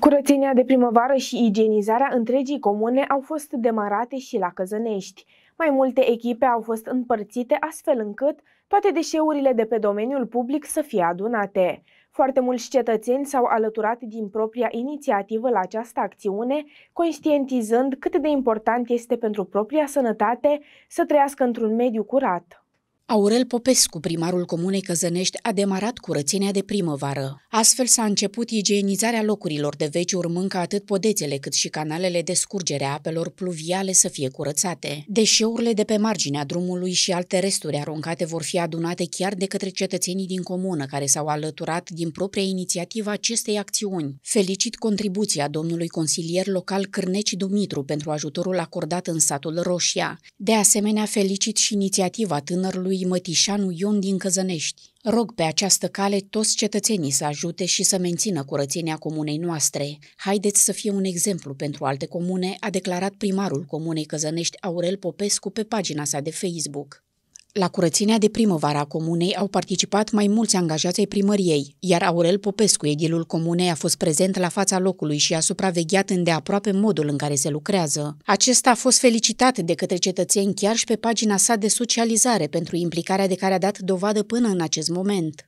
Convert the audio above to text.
Curățenia de primăvară și igienizarea întregii comune au fost demarate și la Căzănești. Mai multe echipe au fost împărțite astfel încât toate deșeurile de pe domeniul public să fie adunate. Foarte mulți cetățeni s-au alăturat din propria inițiativă la această acțiune, conștientizând cât de important este pentru propria sănătate să trăiască într-un mediu curat. Aurel Popescu, primarul Comunei Căzănești, a demarat curățenia de primăvară. Astfel s-a început igienizarea locurilor de veci, urmând ca atât podețele cât și canalele de scurgere a apelor pluviale să fie curățate. Deșeurile de pe marginea drumului și alte resturi aruncate vor fi adunate chiar de către cetățenii din comună care s-au alăturat din propria inițiativă acestei acțiuni. Felicit contribuția domnului consilier local Cârneci Dumitru pentru ajutorul acordat în satul Roșia. De asemenea, felicit și inițiativa tânărului lui Mătișanu Ion din Căzănești. Rog pe această cale toți cetățenii să ajute și să mențină curățenia comunei noastre. Haideți să fie un exemplu pentru alte comune, a declarat primarul comunei Căzănești Aurel Popescu pe pagina sa de Facebook. La curățenia de primăvară a comunei au participat mai mulți angajați ai primăriei, iar Aurel Popescu, edilul comunei, a fost prezent la fața locului și a supravegheat îndeaproape modul în care se lucrează. Acesta a fost felicitat de către cetățeni chiar și pe pagina sa de socializare pentru implicarea de care a dat dovadă până în acest moment.